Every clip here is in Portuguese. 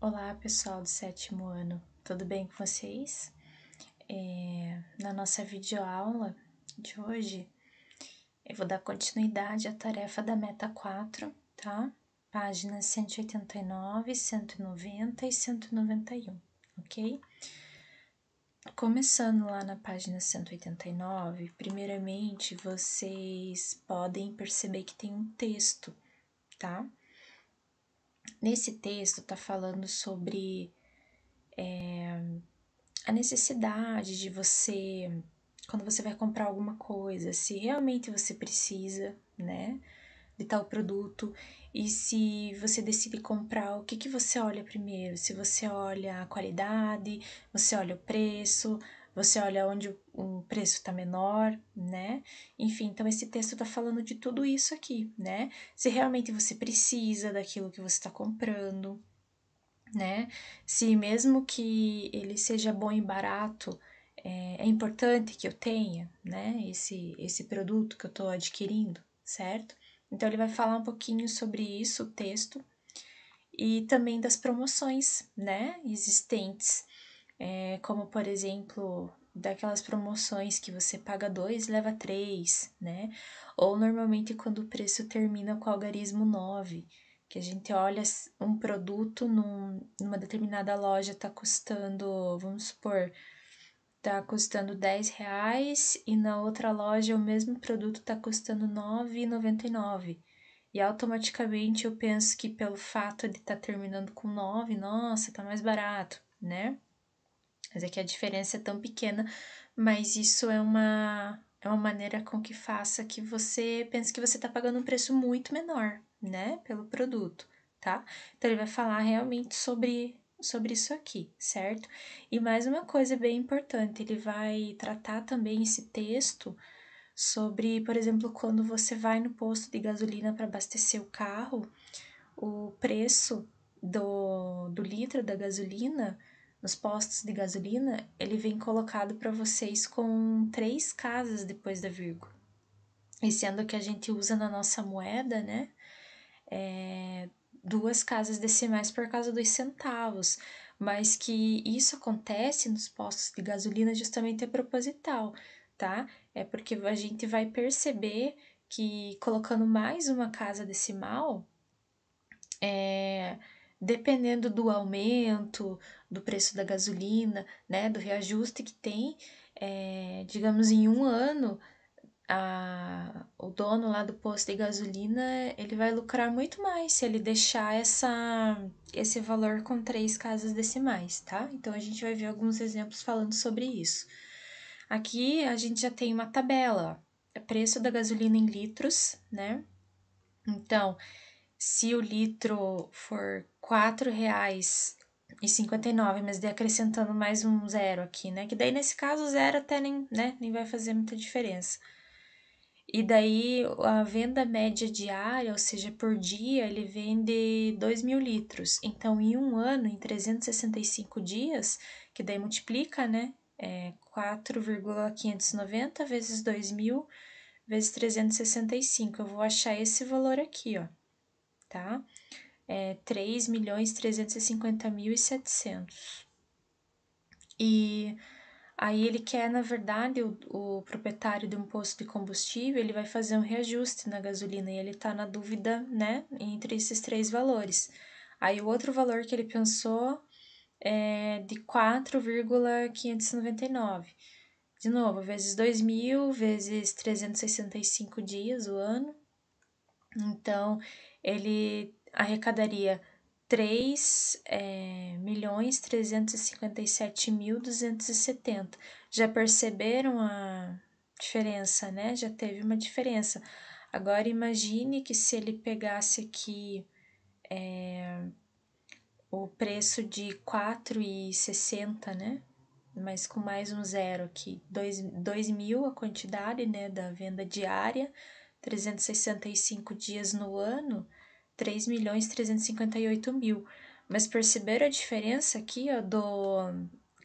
Olá, pessoal do sétimo ano, tudo bem com vocês? É, na nossa videoaula de hoje, eu vou dar continuidade à tarefa da meta 4, tá? Páginas 189, 190 e 191, ok? Começando lá na página 189, primeiramente vocês podem perceber que tem um texto, tá? nesse texto está falando sobre é, a necessidade de você, quando você vai comprar alguma coisa, se realmente você precisa, né, de tal produto e se você decide comprar, o que, que você olha primeiro? Se você olha a qualidade, você olha o preço, você olha onde o preço está menor, né? Enfim, então esse texto está falando de tudo isso aqui, né? Se realmente você precisa daquilo que você está comprando, né? Se mesmo que ele seja bom e barato, é, é importante que eu tenha, né? Esse, esse produto que eu estou adquirindo, certo? Então ele vai falar um pouquinho sobre isso, o texto, e também das promoções, né? Existentes. É, como por exemplo daquelas promoções que você paga dois, leva três, né? Ou normalmente quando o preço termina com algarismo 9, que a gente olha um produto num, numa determinada loja tá custando, vamos supor, tá custando 10 reais e na outra loja o mesmo produto tá custando R$ 9,99. E automaticamente eu penso que pelo fato de estar tá terminando com 9, nossa, tá mais barato, né? Mas é que a diferença é tão pequena, mas isso é uma, é uma maneira com que faça que você pense que você está pagando um preço muito menor, né? Pelo produto, tá? Então ele vai falar realmente sobre sobre isso aqui, certo? E mais uma coisa bem importante, ele vai tratar também esse texto sobre, por exemplo, quando você vai no posto de gasolina para abastecer o carro, o preço do, do litro da gasolina nos postos de gasolina, ele vem colocado para vocês com três casas depois da vírgula. E sendo que a gente usa na nossa moeda, né? É, duas casas decimais por causa dos centavos, mas que isso acontece nos postos de gasolina justamente é proposital, tá? É porque a gente vai perceber que colocando mais uma casa decimal, é, dependendo do aumento do preço da gasolina, né, do reajuste que tem, é, digamos, em um ano, a, o dono lá do posto de gasolina ele vai lucrar muito mais se ele deixar essa, esse valor com três casas decimais, tá? Então a gente vai ver alguns exemplos falando sobre isso. Aqui a gente já tem uma tabela, ó, é preço da gasolina em litros, né? Então, se o litro for R$ reais e 59, mas daí acrescentando mais um zero aqui, né? Que daí nesse caso zero até nem, né? nem vai fazer muita diferença. E daí a venda média diária, ou seja, por dia, ele vende 2 mil litros. Então, em um ano, em 365 dias, que daí multiplica, né? É 4,590 vezes 2 mil vezes 365. Eu vou achar esse valor aqui, ó, tá? é, 3.350.700. mil e E aí ele quer, na verdade, o, o proprietário de um posto de combustível, ele vai fazer um reajuste na gasolina e ele está na dúvida, né, entre esses três valores. Aí o outro valor que ele pensou é de 4,599. De novo, vezes 2.000, vezes 365 dias o ano. Então, ele arrecadaria 3 é, milhões 357.270. Já perceberam a diferença, né? Já teve uma diferença. Agora imagine que se ele pegasse aqui é, o preço de 4,60, né? Mas com mais um zero aqui, 2, mil a quantidade né, da venda diária, 365 dias no ano 3.358.000. Mas perceberam a diferença aqui ó, do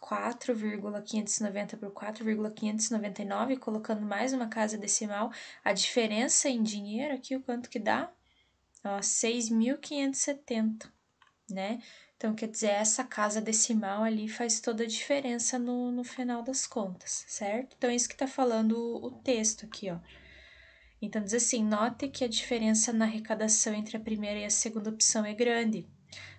4,590 por 4,599, colocando mais uma casa decimal, a diferença em dinheiro aqui, o quanto que dá? Ó, 6.570, né? Então, quer dizer, essa casa decimal ali faz toda a diferença no, no final das contas, certo? Então, é isso que está falando o texto aqui, ó. Então diz assim: note que a diferença na arrecadação entre a primeira e a segunda opção é grande,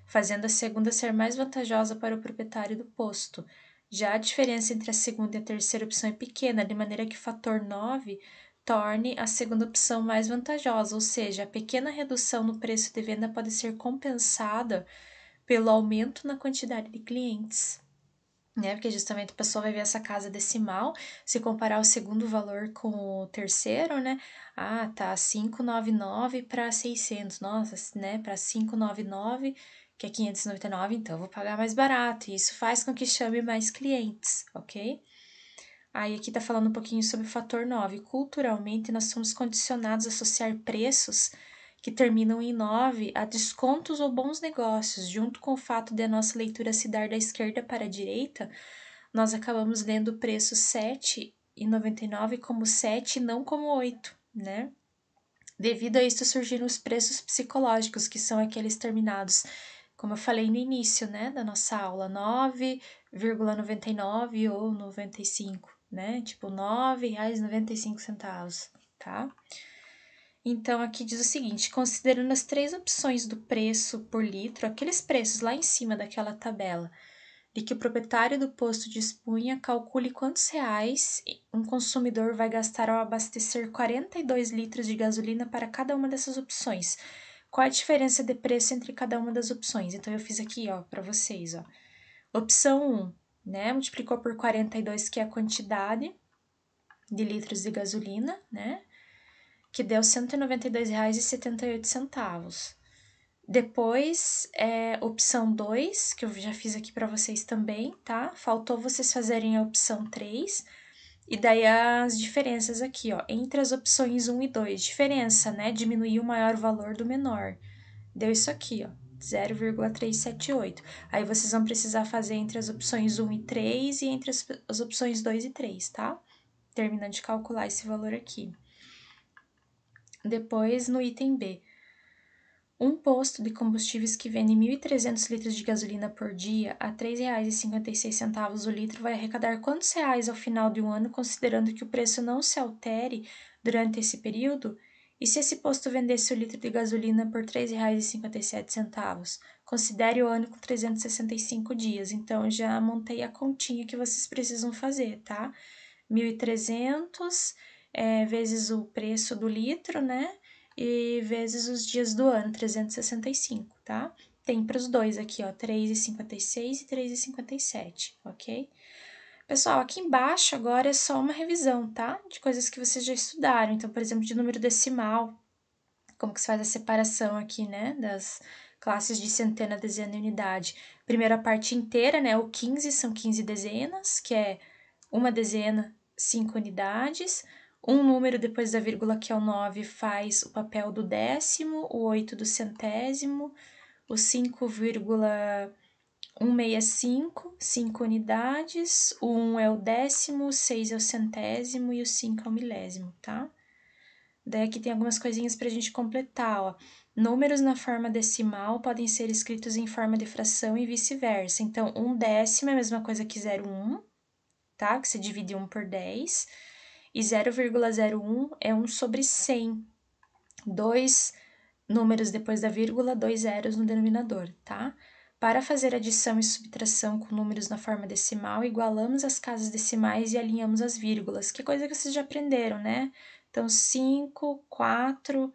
fazendo a segunda ser mais vantajosa para o proprietário do posto. Já a diferença entre a segunda e a terceira opção é pequena, de maneira que o fator 9 torne a segunda opção mais vantajosa, ou seja, a pequena redução no preço de venda pode ser compensada pelo aumento na quantidade de clientes né? Porque justamente a pessoa vai ver essa casa decimal, se comparar o segundo valor com o terceiro, né? Ah, tá 599 para 600, nossa, né? Para 599, que é 599, então eu vou pagar mais barato. E isso faz com que chame mais clientes, ok? Aí aqui tá falando um pouquinho sobre o fator 9. Culturalmente, nós somos condicionados a associar preços que terminam em 9, há descontos ou bons negócios, junto com o fato de a nossa leitura se dar da esquerda para a direita, nós acabamos lendo o preço 7,99 como 7 e não como 8, né? Devido a isso surgiram os preços psicológicos, que são aqueles terminados, como eu falei no início, né, da nossa aula, 9,99 ou 95, né? Tipo R$ 9,95, tá? Então aqui diz o seguinte: considerando as três opções do preço por litro, aqueles preços lá em cima daquela tabela, de que o proprietário do posto dispunha, calcule quantos reais um consumidor vai gastar ao abastecer 42 litros de gasolina para cada uma dessas opções. Qual a diferença de preço entre cada uma das opções? Então eu fiz aqui, ó, para vocês, ó. Opção 1, né, multiplicou por 42, que é a quantidade de litros de gasolina, né? que deu R$ 192,78. Depois, é, opção 2, que eu já fiz aqui para vocês também, tá? Faltou vocês fazerem a opção 3. E daí as diferenças aqui, ó, entre as opções 1 e 2. Diferença, né? Diminuir o maior valor do menor. Deu isso aqui, ó, 0,378. Aí vocês vão precisar fazer entre as opções 1 e 3 e entre as, as opções 2 e 3, tá? Terminando de calcular esse valor aqui depois no item B. Um posto de combustíveis que vende 1.300 litros de gasolina por dia a R$ 3,56 o litro vai arrecadar quantos reais ao final de um ano, considerando que o preço não se altere durante esse período? E se esse posto vendesse o litro de gasolina por R$ 3,57? Considere o ano com 365 dias. Então, já montei a continha que vocês precisam fazer, tá? 1.300 é, vezes o preço do litro, né? E vezes os dias do ano, 365, tá? Tem para os dois aqui, ó, 3,56 e 3,57, ok? Pessoal, aqui embaixo agora é só uma revisão, tá? De coisas que vocês já estudaram. Então, por exemplo, de número decimal, como que se faz a separação aqui, né? Das classes de centena, dezena e unidade. Primeiro a parte inteira, né? O 15 são 15 dezenas, que é uma dezena, cinco unidades. Um número depois da vírgula, que é o 9, faz o papel do décimo, o 8 do centésimo, o 5,165, 5 unidades, o 1 é o décimo, o 6 é o centésimo e o 5 é o milésimo, tá? Daí aqui tem algumas coisinhas para a gente completar, ó. Números na forma decimal podem ser escritos em forma de fração e vice-versa. Então, um décimo é a mesma coisa que 0,1, tá? Que se divide 1 por 10 e 0,01 é 1 sobre 100. Dois números depois da vírgula, dois zeros no denominador, tá? Para fazer adição e subtração com números na forma decimal, igualamos as casas decimais e alinhamos as vírgulas. Que coisa que vocês já aprenderam, né? Então, 5, 4,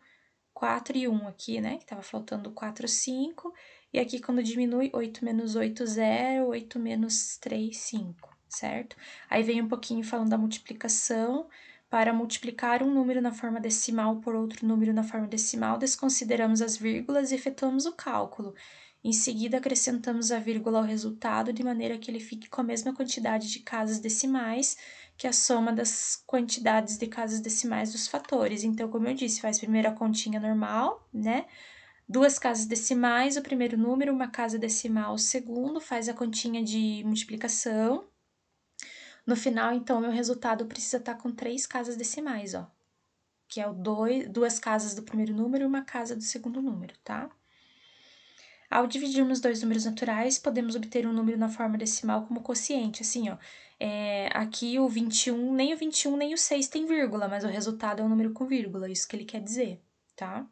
4 e 1 aqui, né? Que estava faltando 4, 5. E aqui, quando diminui, 8 menos 8, 0. 8 menos 3, 5 certo? Aí vem um pouquinho falando da multiplicação. Para multiplicar um número na forma decimal por outro número na forma decimal, desconsideramos as vírgulas e efetuamos o cálculo. Em seguida, acrescentamos a vírgula ao resultado de maneira que ele fique com a mesma quantidade de casas decimais que a soma das quantidades de casas decimais dos fatores. Então, como eu disse, faz primeiro a continha normal, né? Duas casas decimais, o primeiro número, uma casa decimal, o segundo, faz a continha de multiplicação, no final, então, meu resultado precisa estar tá com três casas decimais, ó. Que é o dois, duas casas do primeiro número e uma casa do segundo número, tá? Ao dividirmos dois números naturais, podemos obter um número na forma decimal como quociente, assim, ó. É, aqui o 21, nem o 21, nem o 6 tem vírgula, mas o resultado é um número com vírgula, isso que ele quer dizer, tá?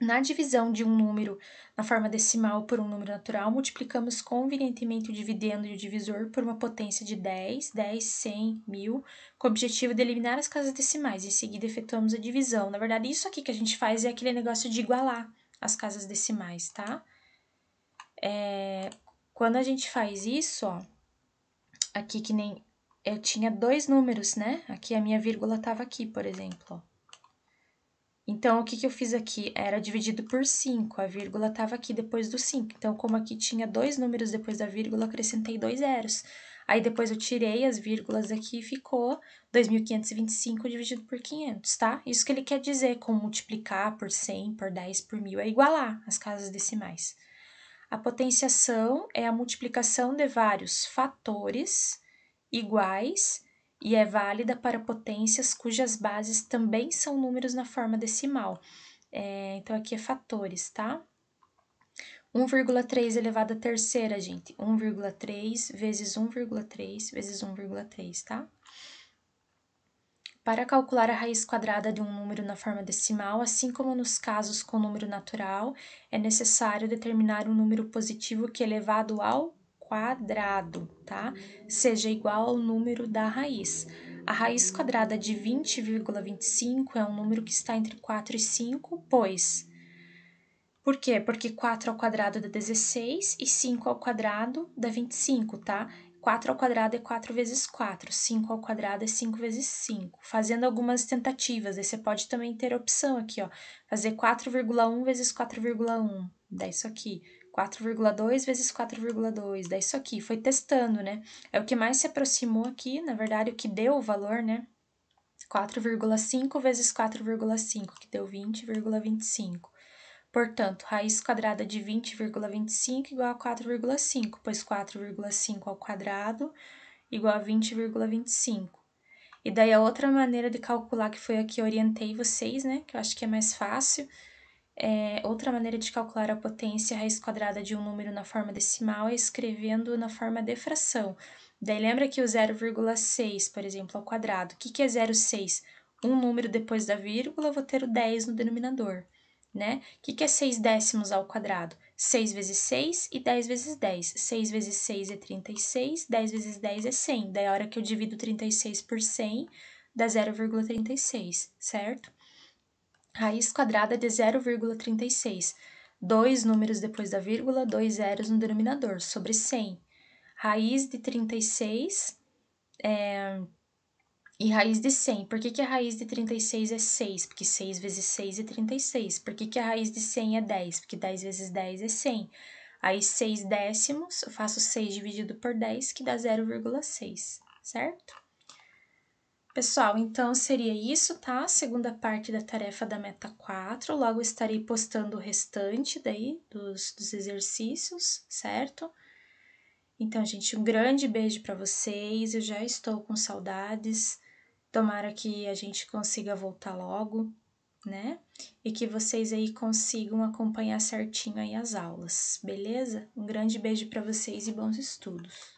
Na divisão de um número na forma decimal por um número natural, multiplicamos convenientemente o dividendo e o divisor por uma potência de 10, 10, 100, 1000, com o objetivo de eliminar as casas decimais. Em seguida, efetuamos a divisão. Na verdade, isso aqui que a gente faz é aquele negócio de igualar as casas decimais, tá? É, quando a gente faz isso, ó, aqui que nem... Eu tinha dois números, né? Aqui a minha vírgula estava aqui, por exemplo, ó. Então, o que, que eu fiz aqui? Era dividido por 5, a vírgula estava aqui depois do 5. Então, como aqui tinha dois números depois da vírgula, acrescentei dois zeros. Aí, depois eu tirei as vírgulas aqui e ficou 2.525 dividido por 500, tá? Isso que ele quer dizer com multiplicar por 100, por 10, por 1.000, é igualar as casas decimais. A potenciação é a multiplicação de vários fatores iguais e é válida para potências cujas bases também são números na forma decimal. É, então, aqui é fatores, tá? 1,3 elevado à terceira, gente. 1,3 vezes 1,3 vezes 1,3, tá? Para calcular a raiz quadrada de um número na forma decimal, assim como nos casos com número natural, é necessário determinar um número positivo que, é elevado ao quadrado, tá? Seja igual ao número da raiz. A raiz quadrada de 20,25 é um número que está entre 4 e 5, pois. Por quê? Porque 4 ao quadrado dá 16 e 5 ao quadrado dá 25, tá? 4 ao quadrado é 4 vezes 4, 5 ao quadrado é 5 vezes 5. Fazendo algumas tentativas, aí você pode também ter a opção aqui, ó, fazer 4,1 vezes 4,1, dá isso aqui. 4,2 vezes 4,2, daí isso aqui, foi testando, né? É o que mais se aproximou aqui, na verdade, o que deu o valor, né? 4,5 vezes 4,5, que deu 20,25. Portanto, raiz quadrada de 20,25 igual a 4,5, pois 4,5 ao quadrado igual a 20,25. E daí a outra maneira de calcular que foi a que orientei vocês, né? Que eu acho que é mais fácil é, outra maneira de calcular a potência raiz quadrada de um número na forma decimal é escrevendo na forma de fração. Daí lembra que o 0,6, por exemplo, ao quadrado. O que, que é 0,6? Um número depois da vírgula, vou ter o 10 no denominador. Né? O que, que é 6 décimos ao quadrado? 6 vezes 6 e 10 vezes 10. 6 vezes 6 é 36, 10 vezes 10 é 100. Daí a hora que eu divido 36 por 100, dá 0,36, certo? Raiz quadrada de 0,36. Dois números depois da vírgula, dois zeros no denominador, sobre 100. Raiz de 36 é, e raiz de 100. Por que, que a raiz de 36 é 6? Porque 6 vezes 6 é 36. Por que, que a raiz de 100 é 10? Porque 10 vezes 10 é 100. Aí, 6 décimos, eu faço 6 dividido por 10, que dá 0,6, certo? Pessoal, então seria isso, tá? Segunda parte da tarefa da meta 4. Logo estarei postando o restante daí dos, dos exercícios, certo? Então, gente, um grande beijo para vocês. Eu já estou com saudades. Tomara que a gente consiga voltar logo, né? E que vocês aí consigam acompanhar certinho aí as aulas, beleza? Um grande beijo para vocês e bons estudos.